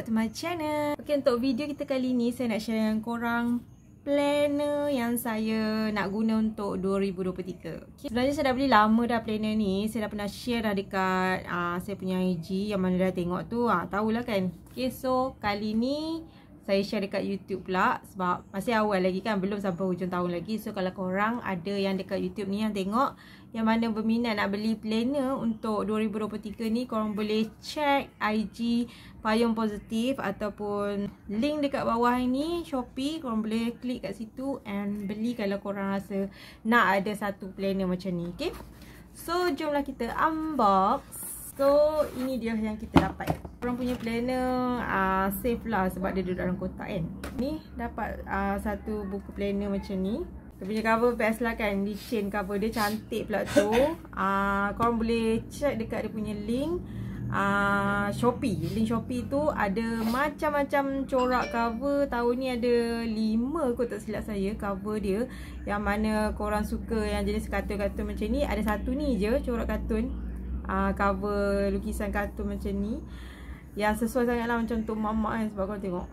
back to my channel Okay untuk video kita kali ni saya nak share dengan korang Planner yang saya nak guna untuk 2023 okay. Sebenarnya saya dah beli lama dah planner ni Saya dah pernah share dah dekat uh, saya punya IG Yang mana dah tengok tu, uh, lah kan Okay so kali ni saya share dekat YouTube pula Sebab masih awal lagi kan belum sampai hujung tahun lagi So kalau korang ada yang dekat YouTube ni yang tengok yang mana berminat nak beli planner untuk 2023 ni korang boleh check IG payung positif ataupun link dekat bawah ni Shopee korang boleh klik kat situ and beli kalau korang rasa nak ada satu planner macam ni okay so jomlah kita unbox so ini dia yang kita dapat korang punya planner uh, safe lah sebab dia duduk dalam kotak kan ni dapat uh, satu buku planner macam ni dia punya cover best lah kan Di chain cover dia cantik pula tu Ah, uh, Korang boleh check dekat dia punya link uh, Shopee Link Shopee tu ada macam-macam corak cover Tahun ni ada 5 kot tak silap saya cover dia Yang mana korang suka yang jenis kartun-kartun macam ni Ada satu ni je corak kartun uh, Cover lukisan kartun macam ni Yang sesuai sangat lah macam tu mamak kan Sebab korang tengok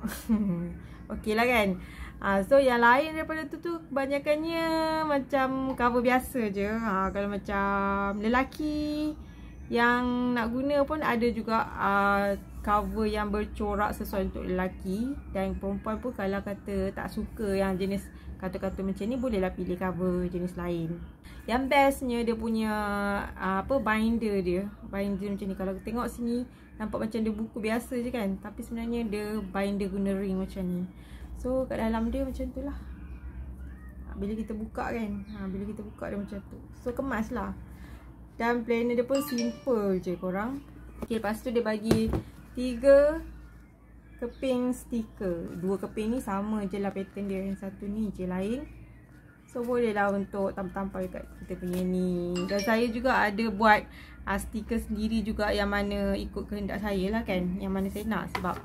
Okey lah kan Ha, so yang lain daripada tu tu kebanyakannya macam cover biasa je. Ha, kalau macam lelaki yang nak guna pun ada juga uh, cover yang bercorak sesuai untuk lelaki. Dan perempuan pun kalau kata tak suka yang jenis kata-kata macam ni bolehlah pilih cover jenis lain. Yang bestnya dia punya uh, apa binder dia. Binder macam ni kalau tengok sini nampak macam dia buku biasa je kan. Tapi sebenarnya dia binder guna ring macam ni. So kat dalam dia macam tu lah ah, Bila kita buka kan ha, Bila kita buka dia macam tu So kemas lah Dan planner dia pun simple je korang Okay lepas tu dia bagi tiga keping stiker Dua keping ni sama je lah pattern dia Yang satu ni je lain So boleh lah untuk tampal-tampal kat kita punya ni Dan saya juga ada buat uh, stiker sendiri juga Yang mana ikut kehendak saya lah kan Yang mana saya nak sebab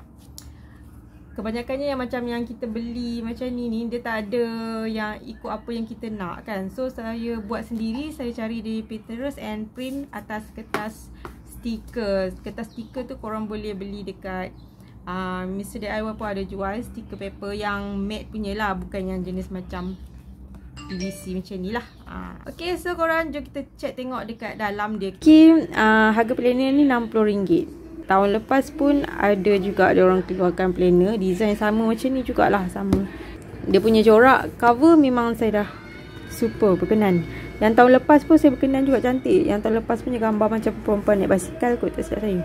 Kebanyakannya yang macam yang kita beli macam ni ni dia tak ada yang ikut apa yang kita nak kan. So saya buat sendiri, saya cari di Pinterest and print atas kertas stiker. Kertas stiker tu korang boleh beli dekat uh, ah, Mr. DIY pun ada jual stiker paper yang matte punya lah bukan yang jenis macam PVC macam ni lah. Uh. Okay so korang jom kita check tengok dekat dalam dia. Kim, okay, uh, harga planer ni RM60. Tahun lepas pun ada juga dia orang keluarkan planner design sama macam ni jugalah sama. Dia punya corak cover memang saya dah super berkenan. Yang tahun lepas pun saya berkenan juga cantik. Yang tahun lepas punya gambar macam perempuan naik basikal kot tak saya.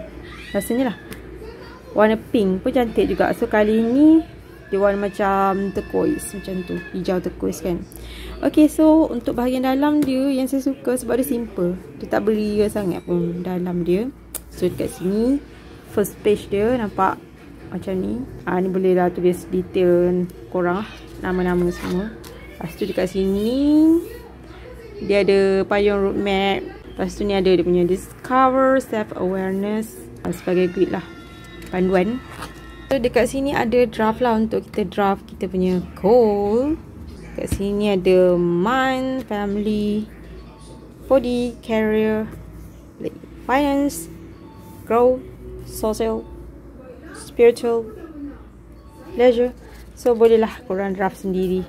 Rasanya lah. Warna pink pun cantik juga. So kali ni dia warna macam turquoise macam tu. Hijau turquoise kan. Okay so untuk bahagian dalam dia yang saya suka sebab dia simple. Dia tak beria sangat pun dalam dia. So kat sini First page dia nampak Macam ni ha, Ni boleh lah tulis detail korang Nama-nama semua Lepas tu dekat sini Dia ada payung roadmap Lepas tu ni ada dia punya discover Self awareness ah, Sebagai grid lah Panduan So dekat sini ada draft lah Untuk kita draft kita punya goal Dekat sini ada Mind, family Body, career Finance Grow, social, spiritual, leisure. So bolehlah korang draft sendiri.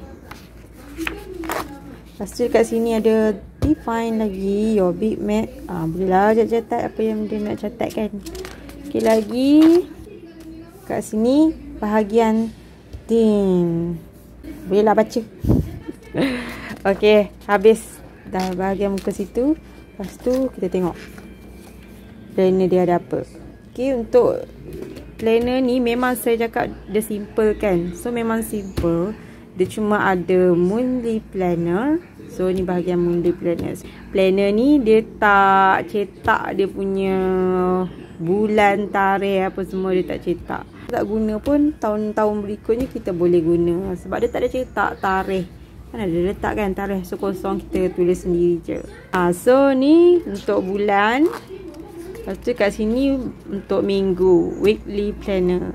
Lepas tu dekat sini ada define lagi your big mat. Ah, bolehlah catat-catat apa yang dia nak catatkan. Okay lagi. Kat sini bahagian team. Bolehlah baca. okay habis. Dah bahagian muka situ. Lepas tu kita tengok planner dia ada apa Okay untuk planner ni memang saya cakap dia simple kan So memang simple Dia cuma ada monthly planner So ni bahagian monthly planner Planner ni dia tak cetak dia punya bulan tarikh apa semua dia tak cetak Tak guna pun tahun-tahun berikutnya kita boleh guna Sebab dia tak ada cetak tarikh Kan ada letak kan tarikh So kosong kita tulis sendiri je ha, So ni untuk bulan Lepas tu kat sini untuk minggu weekly planner.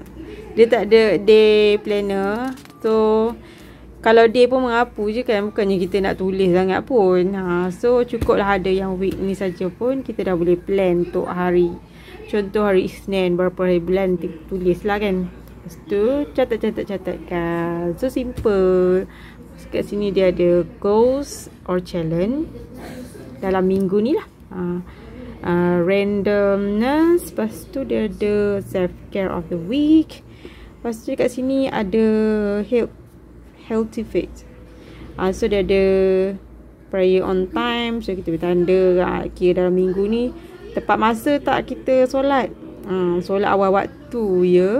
Dia tak ada day planner. So kalau day pun mengapu je kan bukannya kita nak tulis sangat pun. Ha so cukuplah ada yang week ni saja pun kita dah boleh plan untuk hari. Contoh hari Isnin berapa hari bulan tulislah kan. Lepas tu catat-catat-catatkan. So simple. Lepas kat sini dia ada goals or challenge dalam minggu ni lah. Ha uh, randomness lepas tu dia ada self care of the week lepas tu kat sini ada health healthy fit uh, so dia ada prayer on time so kita tanda uh, ah, kira dalam minggu ni tepat masa tak kita solat uh, solat awal waktu ya yeah?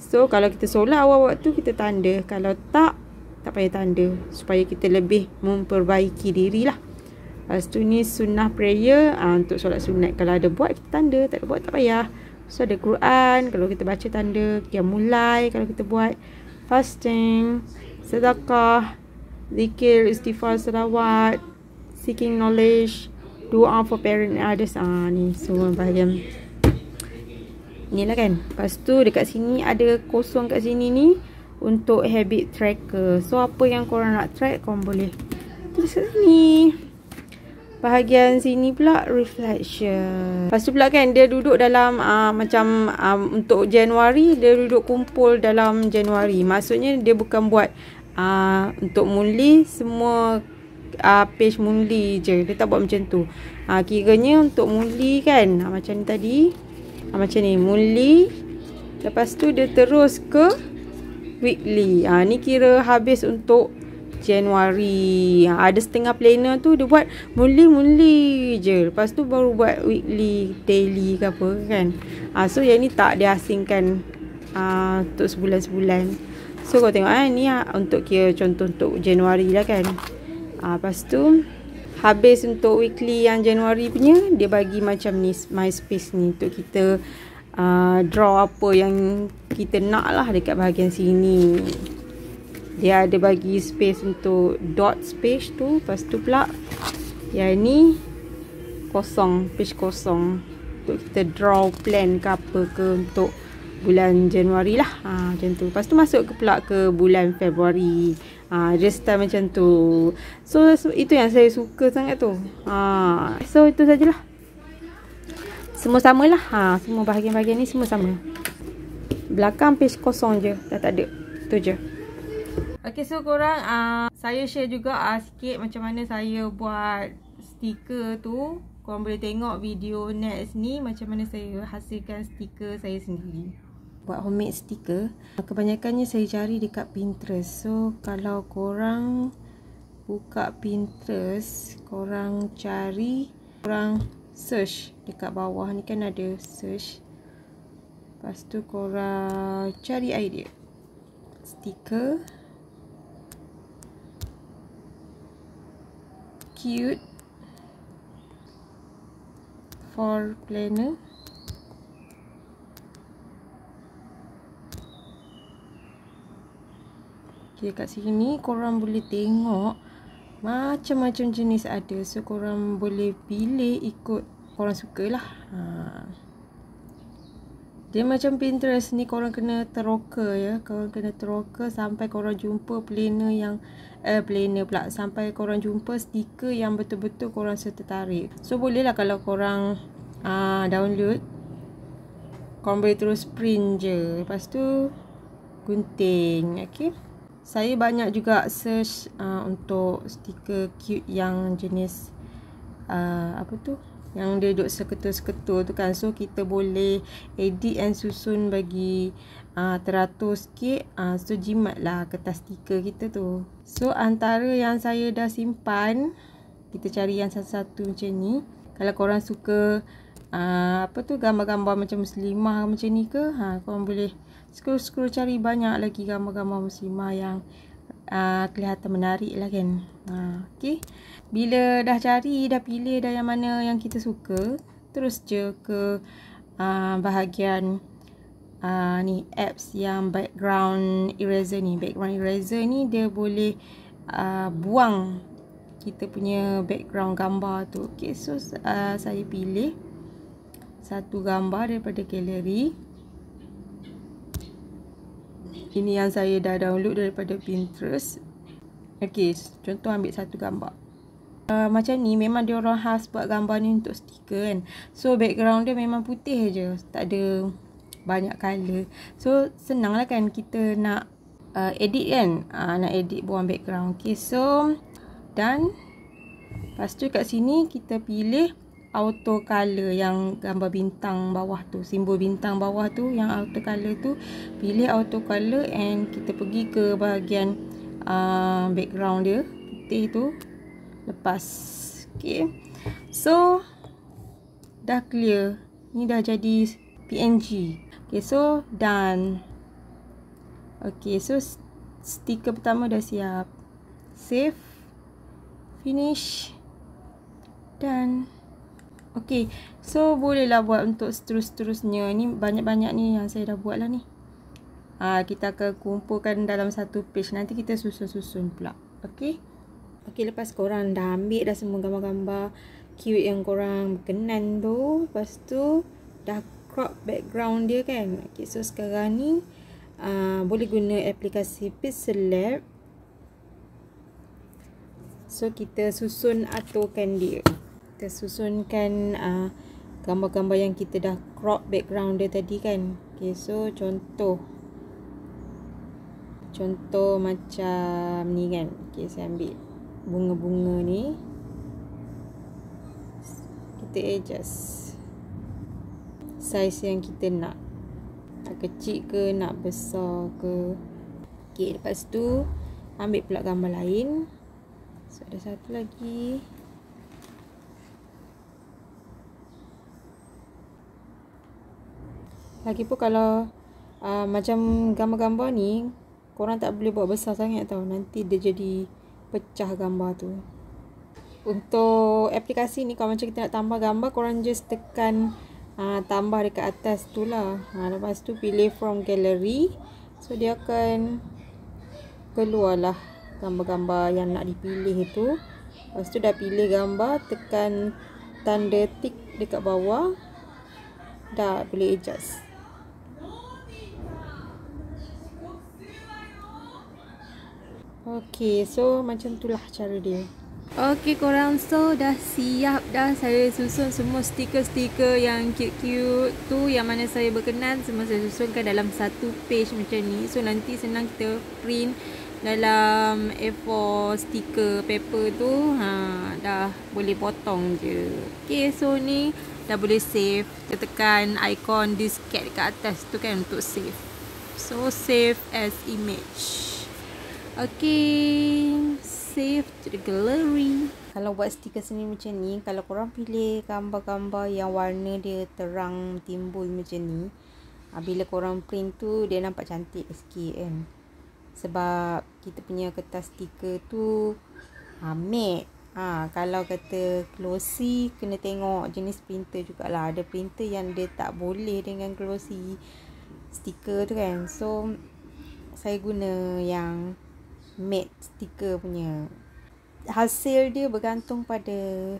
so kalau kita solat awal waktu kita tanda kalau tak tak payah tanda supaya kita lebih memperbaiki diri lah. Lepas tu ni sunnah prayer uh, untuk solat sunat. Kalau ada buat kita tanda, tak ada buat tak payah. So ada Quran, kalau kita baca tanda, kita mulai kalau kita buat fasting, sedekah, zikir, istighfar, salawat, seeking knowledge, doa for parent and others. Ah, ni semua bahagian. Ni lah kan. Lepas tu dekat sini ada kosong kat sini ni untuk habit tracker. So apa yang korang nak track, korang boleh tulis kat sini. Bahagian sini pula reflection. Lepas tu pula kan dia duduk dalam uh, macam uh, untuk Januari dia duduk kumpul dalam Januari. Maksudnya dia bukan buat uh, untuk Moonly semua uh, page Moonly je. Dia tak buat macam tu. Uh, kiranya untuk Moonly kan uh, macam ni tadi. Uh, macam ni Moonly. Lepas tu dia terus ke weekly. Ah uh, ni kira habis untuk Januari ha, Ada setengah planner tu Dia buat Mula-mula je Lepas tu baru buat Weekly Daily ke apa kan ha, So yang ni tak diasingkan ha, Untuk sebulan-sebulan So kau tengok kan Ni ha, untuk kira Contoh untuk Januari lah kan ha, Lepas tu Habis untuk weekly yang Januari punya Dia bagi macam ni MySpace ni Untuk kita uh, Draw apa yang Kita nak lah Dekat bahagian sini dia ada bagi space untuk dot space tu lepas tu pula yang ni kosong page kosong untuk kita draw plan ke apa ke untuk bulan Januari lah ha, macam tu lepas tu masuk ke pula ke bulan Februari ha, just time macam tu so, so itu yang saya suka sangat tu ha, so itu sajalah semua sama lah ha, semua bahagian-bahagian ni semua sama belakang page kosong je dah tak ada tu je Okay so korang uh, Saya share juga uh, sikit macam mana saya buat Stiker tu Korang boleh tengok video next ni Macam mana saya hasilkan stiker saya sendiri Buat homemade stiker Kebanyakannya saya cari dekat Pinterest So kalau korang Buka Pinterest Korang cari Korang search Dekat bawah ni kan ada search Lepas tu korang cari idea Stiker cute for planner ok kat sini korang boleh tengok macam-macam jenis ada so korang boleh pilih ikut korang suka lah ha. dia macam pinterest ni korang kena teroka ya korang kena teroka sampai korang jumpa planner yang yang uh, planner pula sampai korang jumpa stiker yang betul-betul korang rasa tertarik so bolehlah kalau korang uh, download korang boleh terus print je lepas tu gunting Okay. saya banyak juga search uh, untuk stiker cute yang jenis uh, apa tu uh, yang dia duduk seketul-seketul tu kan so kita boleh edit and susun bagi uh, ah, teratur sikit uh, ah, so jimat lah kertas stiker kita tu so antara yang saya dah simpan kita cari yang satu-satu macam ni kalau korang suka uh, apa tu gambar-gambar macam muslimah macam ni ke ha, korang boleh scroll-scroll cari banyak lagi gambar-gambar muslimah yang aa, ah, kelihatan menarik lah kan. Ha, ah, okay. Bila dah cari, dah pilih dah yang mana yang kita suka. Terus je ke aa, ah, bahagian aa, ni apps yang background eraser ni. Background eraser ni dia boleh aa, buang kita punya background gambar tu. Okay. So aa, saya pilih satu gambar daripada galeri. Ini yang saya dah download daripada Pinterest. Okey, contoh ambil satu gambar. Uh, macam ni memang dia orang khas buat gambar ni untuk stiker kan. So background dia memang putih je. Tak ada banyak color. So senanglah kan kita nak uh, edit kan. Uh, nak edit buang background. Okey, so dan pastu kat sini kita pilih auto color yang gambar bintang bawah tu simbol bintang bawah tu yang auto color tu pilih auto color and kita pergi ke bahagian uh, background dia putih tu lepas okay. so dah clear ni dah jadi PNG ok so done ok so stiker pertama dah siap save finish done Okey, so bolehlah buat untuk seterus-terusnya. Ni banyak-banyak ni yang saya dah buatlah ni. Ah ha, kita akan kumpulkan dalam satu page. Nanti kita susun-susun pula. Okey. Okey, lepas korang dah ambil dah semua gambar-gambar cute yang korang berkenan tu, lepas tu dah crop background dia kan. Okey, so sekarang ni ah uh, boleh guna aplikasi PixelLab. So kita susun aturkan dia kita susunkan ah, gambar-gambar uh, yang kita dah crop background dia tadi kan okay, so contoh contoh macam ni kan okay, saya ambil bunga-bunga ni kita adjust size yang kita nak nak kecil ke nak besar ke Okay, lepas tu ambil pula gambar lain so ada satu lagi Lagi Lagipun kalau uh, macam gambar-gambar ni, korang tak boleh buat besar sangat tau. Nanti dia jadi pecah gambar tu. Untuk aplikasi ni, kalau macam kita nak tambah gambar, korang just tekan uh, tambah dekat atas tu lah. Ha, lepas tu pilih from gallery. So, dia akan keluarlah gambar-gambar yang nak dipilih itu. Lepas tu dah pilih gambar, tekan tanda tick dekat bawah. Dah boleh adjust. Okay, so macam itulah cara dia. Okay, korang, so dah siap dah saya susun semua stiker-stiker yang cute-cute tu yang mana saya berkenan semua saya susunkan dalam satu page macam ni. So nanti senang kita print dalam A4 stiker paper tu ha, dah boleh potong je. Okay, so ni dah boleh save. Kita tekan icon disket cat atas tu kan untuk save. So save as image. Okay, save to the gallery. Kalau buat stiker sini macam ni, kalau korang pilih gambar-gambar yang warna dia terang timbul macam ni, ah, bila korang print tu dia nampak cantik sikit kan. Sebab kita punya kertas stiker tu ha, matte. Ha, kalau kata glossy kena tengok jenis printer jugalah ada printer yang dia tak boleh dengan glossy stiker tu kan so saya guna yang matte sticker punya hasil dia bergantung pada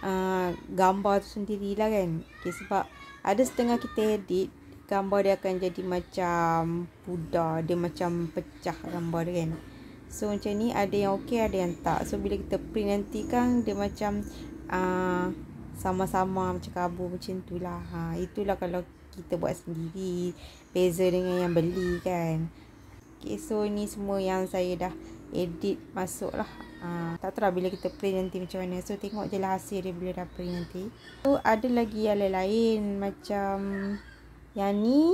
uh, gambar tu lah kan okay, sebab ada setengah kita edit gambar dia akan jadi macam pudar dia macam pecah gambar dia kan so macam ni ada yang okey ada yang tak so bila kita print nanti kan dia macam uh, sama-sama macam kabur macam tu lah ha, itulah kalau kita buat sendiri beza dengan yang beli kan Okay, so ni semua yang saya dah edit masuk lah. Ha, ah, tak tahu lah bila kita print nanti macam mana. So, tengok je lah hasil dia bila dah print nanti. So, ada lagi yang lain-lain. Macam yang ni.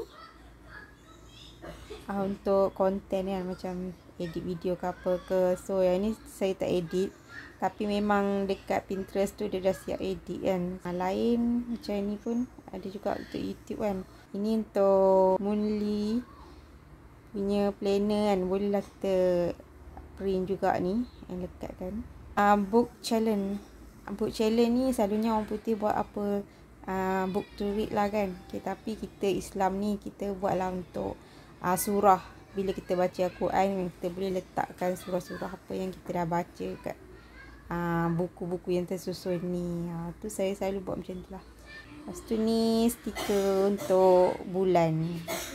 Uh, untuk konten kan lah. macam edit video ke apa ke so yang ni saya tak edit tapi memang dekat Pinterest tu dia dah siap edit kan uh, lain macam ni pun ada juga untuk YouTube kan ini untuk Moonly punya planner kan bolehlah kita print juga ni yang lekat kan uh, ah, book challenge book challenge ni selalunya orang putih buat apa uh, book to read lah kan okay, tapi kita Islam ni kita buatlah untuk uh, surah bila kita baca Al-Quran kita boleh letakkan surah-surah apa yang kita dah baca kat uh, buku-buku yang tersusun ni uh, tu saya selalu buat macam tu lah Lepas tu ni stiker untuk bulan.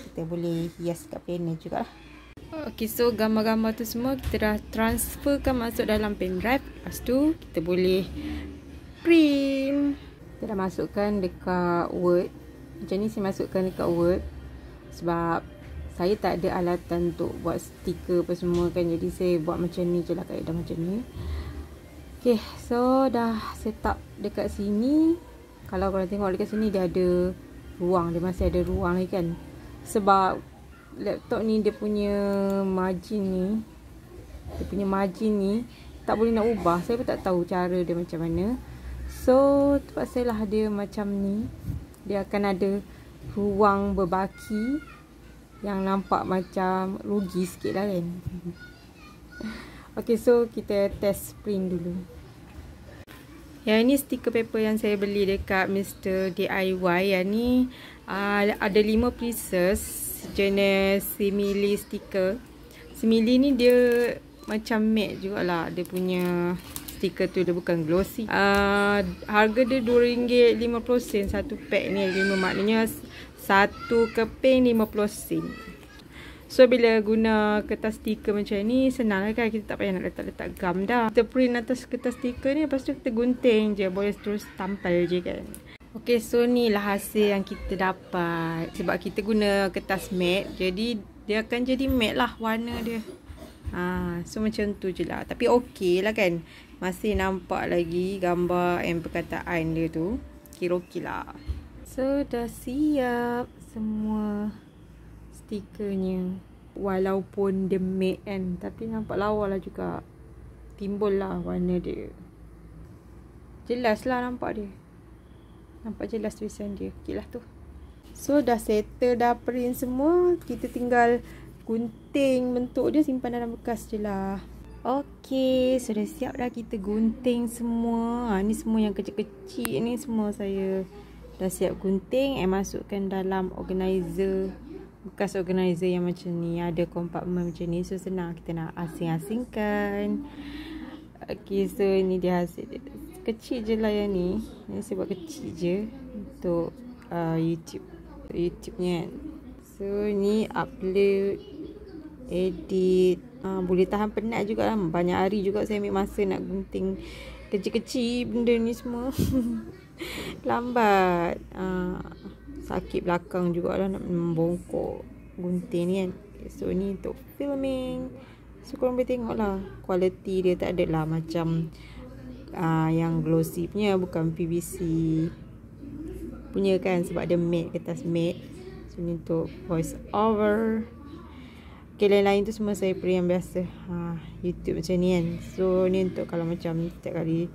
Kita boleh hias kat panel jugalah. Okey so gambar-gambar tu semua kita dah transferkan masuk dalam pen drive. Lepas tu kita boleh print. Kita dah masukkan dekat Word. Macam ni saya masukkan dekat Word. Sebab saya tak ada alatan untuk buat stiker apa semua kan. Jadi saya buat macam ni je lah kaedah macam ni. Okey so dah set up dekat sini kalau korang tengok dekat sini dia ada ruang dia masih ada ruang ni kan sebab laptop ni dia punya margin ni dia punya margin ni tak boleh nak ubah saya pun tak tahu cara dia macam mana so terpaksa lah dia macam ni dia akan ada ruang berbaki yang nampak macam rugi sikit lah kan Okay so kita test print dulu yang ini stiker paper yang saya beli dekat Mr. DIY. Yang ni uh, ada lima pieces jenis simili stiker Simili ni dia macam matte jugalah. Dia punya stiker tu dia bukan glossy. Uh, harga dia RM2.50 satu pack ni. 5 maknanya satu keping 50 sen. So bila guna kertas stiker macam ni senang lah kan kita tak payah nak letak-letak gam dah. Kita print atas kertas stiker ni lepas tu kita gunting je boleh terus tampal je kan. Okay so ni lah hasil yang kita dapat. Sebab kita guna kertas matte jadi dia akan jadi matte lah warna dia. Ha, so macam tu je lah. Tapi okay lah kan. Masih nampak lagi gambar and perkataan dia tu. Kira-kira lah. So dah siap semua ketikanya walaupun dia mate kan tapi nampak lawa lah juga timbul lah warna dia jelas lah nampak dia nampak jelas tulisan dia ok lah tu so dah settle dah print semua kita tinggal gunting bentuk dia simpan dalam bekas je lah ok so dah siap dah kita gunting semua ha, ni semua yang kecil-kecil ni semua saya dah siap gunting and masukkan dalam organizer bekas organizer yang macam ni ada compartment macam ni so senang kita nak asing-asingkan Okay so ni dia hasil dia kecil je lah yang ni ni saya buat kecil je untuk uh, youtube youtube ni kan so ni upload edit uh, boleh tahan penat juga lah banyak hari juga saya ambil masa nak gunting kecil-kecil benda ni semua lambat uh, sakit belakang jugalah nak membongkok gunting ni kan so ni untuk filming so korang boleh tengok lah quality dia tak ada lah macam uh, yang glossy punya bukan PVC punya kan sebab dia matte kertas matte so ni untuk voice over ok lain-lain tu semua saya pilih yang biasa ha, youtube macam ni kan so ni untuk kalau macam setiap kali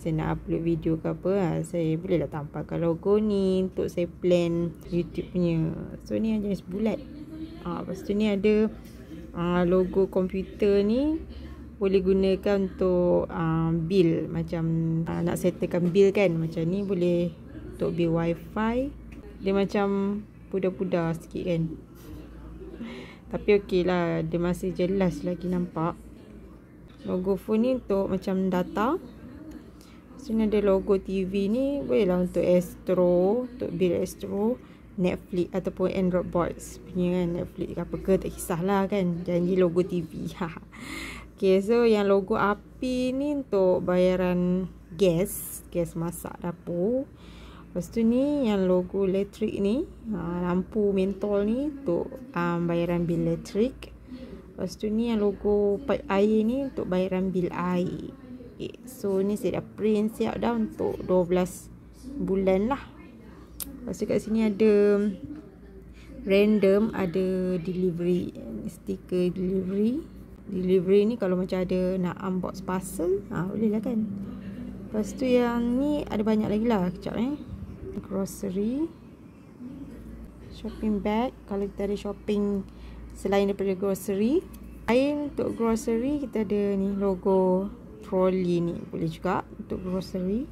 saya nak upload video ke apa ha, saya bolehlah tampakkan logo ni untuk saya plan youtube punya so ni yang jenis bulat ha, ah, lepas tu ni ada ha, logo komputer ni boleh gunakan untuk ha, bill macam ha, nak settlekan bill kan macam ni boleh untuk bill wifi dia macam pudar-pudar sikit kan tapi okey lah dia masih jelas lagi nampak logo phone ni untuk macam data sini ada logo TV ni bolehlah untuk Astro untuk bil Astro Netflix ataupun Android Box punya kan Netflix apa ke tak kisahlah kan janji logo TV Okay, so yang logo api ni untuk bayaran gas, gas masak dapur. Lepas tu ni yang logo elektrik ni, ha, lampu mentol ni untuk um, bayaran bil elektrik. Lepas tu ni yang logo air ni untuk bayaran bil air. So ni saya dah print siap dah untuk 12 bulan lah. Lepas tu kat sini ada random ada delivery sticker delivery. Delivery ni kalau macam ada nak unbox parcel ha, boleh lah kan. Lepas tu yang ni ada banyak lagi lah kejap eh. Grocery. Shopping bag kalau kita ada shopping selain daripada grocery. Lain untuk grocery kita ada ni logo trolley ni boleh juga untuk grocery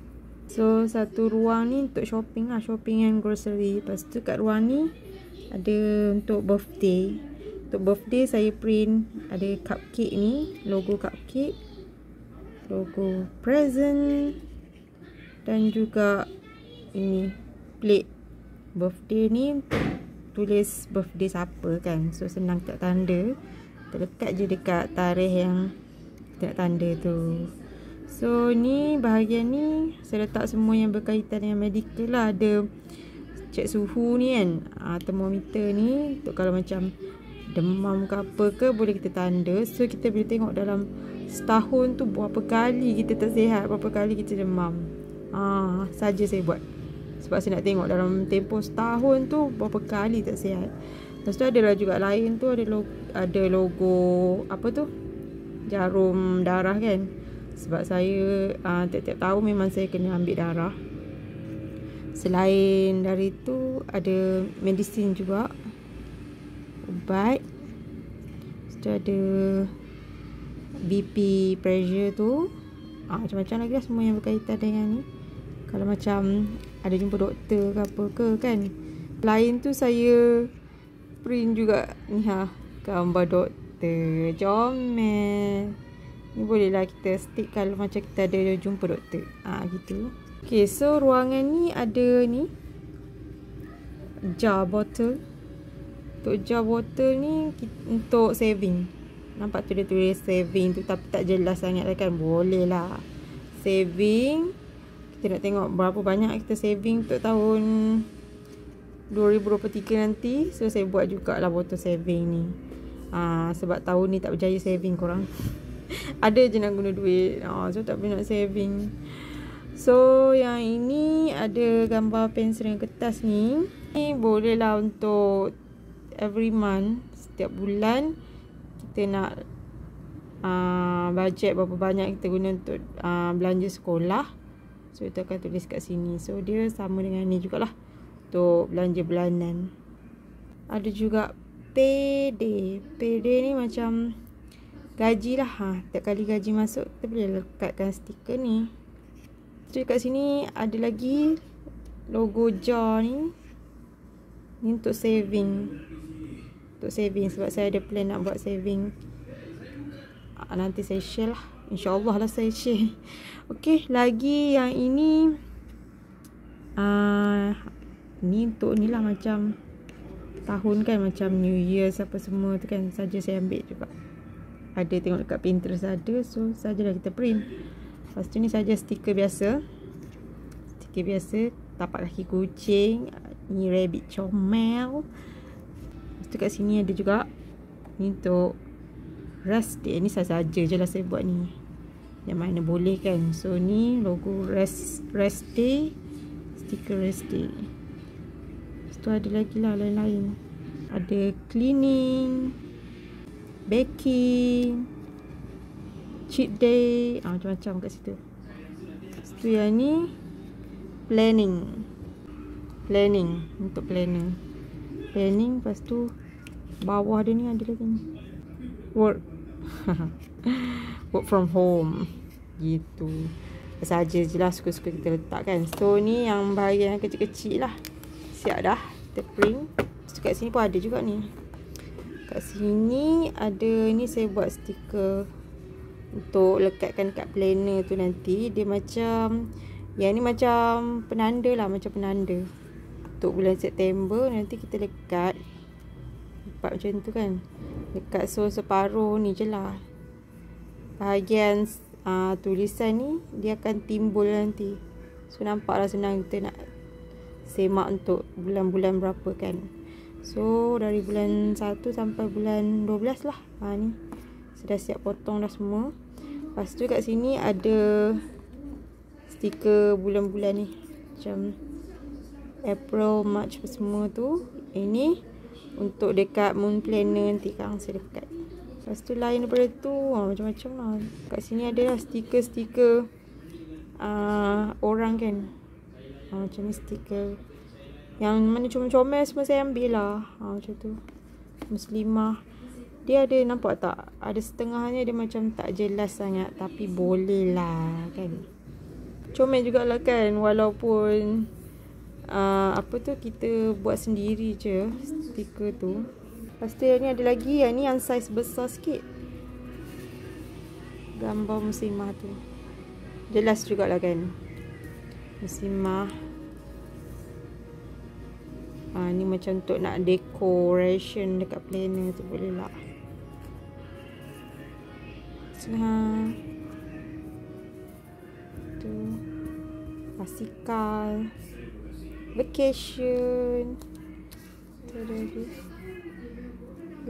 so satu ruang ni untuk shopping lah shopping and grocery lepas tu kat ruang ni ada untuk birthday untuk birthday saya print ada cupcake ni logo cupcake logo present dan juga ini plate birthday ni tulis birthday siapa kan so senang tak tanda terdekat je dekat tarikh yang tiap tanda tu So ni bahagian ni Saya letak semua yang berkaitan dengan medical lah Ada cek suhu ni kan ha, Termometer ni Untuk kalau macam demam ke apa ke Boleh kita tanda So kita boleh tengok dalam setahun tu Berapa kali kita tak sihat Berapa kali kita demam Ah, ha, Saja saya buat Sebab saya nak tengok dalam tempoh setahun tu Berapa kali tak sihat Lepas tu ada juga lain tu ada logo, ada logo apa tu jarum darah kan sebab saya uh, tiap-tiap tahun memang saya kena ambil darah selain dari itu ada medisin juga ubat sudah ada BP pressure tu uh, macam-macam lagi lah semua yang berkaitan dengan ni kalau macam ada jumpa doktor ke apa ke kan lain tu saya print juga ni ha gambar doktor kita Comel Ni bolehlah kita stick kalau macam kita ada jumpa doktor Haa gitu Okay so ruangan ni ada ni Jar bottle Untuk jar bottle ni Untuk saving Nampak tu dia tulis saving tu Tapi tak jelas sangat lah kan Boleh lah Saving Kita nak tengok berapa banyak kita saving Untuk tahun 2023 nanti So saya buat jugalah botol saving ni Ah, sebab tahun ni tak berjaya saving korang ada je nak guna duit uh, so tak boleh nak saving so yang ini ada gambar pensel dan kertas ni ni bolehlah untuk every month setiap bulan kita nak uh, budget berapa banyak kita guna untuk uh, belanja sekolah so kita akan tulis kat sini so dia sama dengan ni jugalah untuk belanja bulanan ada juga payday payday ni macam gaji lah ha. setiap kali gaji masuk kita boleh lekatkan stiker ni tu kat sini ada lagi logo jar ni ni untuk saving untuk saving sebab saya ada plan nak buat saving ah, nanti saya share lah insyaAllah lah saya share ok lagi yang ini uh, ni untuk ni lah macam tahun kan macam new year apa semua tu kan saja saya ambil juga ada tengok dekat pinterest ada so saja dah kita print Pastu ni saja stiker biasa stiker biasa tapak kaki kucing ni rabbit comel Pastu kat sini ada juga ni untuk rest day ni saja je lah saya buat ni yang mana boleh kan so ni logo rest, rest day stiker rest day tu ada lagi lah lain-lain ada cleaning baking cheat day ah, macam-macam kat situ situ yang ni planning planning untuk planner planning lepas tu bawah dia ni ada lagi ni work work from home gitu saja je lah suka-suka kita letak kan so ni yang bahagian yang kecil-kecil lah siap dah kita print so, kat sini pun ada juga ni kat sini ada ni saya buat stiker untuk lekatkan kat planner tu nanti dia macam yang ni macam penanda lah macam penanda untuk bulan September nanti kita lekat nampak macam tu kan lekat so separuh ni je lah bahagian uh, tulisan ni dia akan timbul nanti so nampak lah senang kita nak semak untuk bulan-bulan berapa kan so dari bulan 1 sampai bulan 12 lah ha, ni sudah siap potong dah semua lepas tu kat sini ada stiker bulan-bulan ni macam April, March semua tu ini untuk dekat moon planner nanti kan saya dekat lepas tu lain daripada tu ha, macam-macam lah kat sini ada lah stiker-stiker uh, orang kan ha, macam ni stiker yang mana comel-comel semua saya ambil lah ha, macam tu muslimah dia ada nampak tak ada setengahnya dia macam tak jelas sangat tapi boleh lah kan comel jugalah kan walaupun uh, apa tu kita buat sendiri je stiker tu lepas tu yang ni ada lagi yang ni yang saiz besar sikit gambar muslimah tu jelas jugalah kan Muslimah ha, ah, Ni macam untuk nak decoration Dekat planner tu boleh lah ha. Tu Pasikal Vacation Tu lagi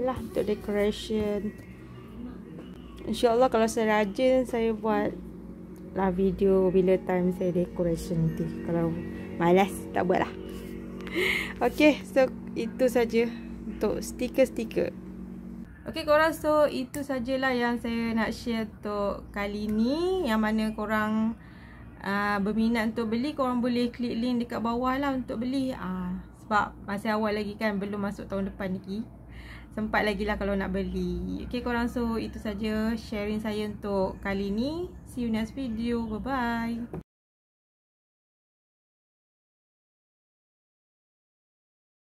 Lah untuk decoration InsyaAllah kalau saya rajin Saya buat lah video bila time saya decoration nanti kalau malas tak buatlah okey so itu saja untuk stiker-stiker okey korang so itu sajalah yang saya nak share untuk kali ni yang mana korang uh, berminat untuk beli korang boleh klik link dekat bawah lah untuk beli uh, sebab masih awal lagi kan belum masuk tahun depan lagi sempat lagi lah kalau nak beli okey korang so itu saja sharing saya untuk kali ni See you next video. Bye-bye.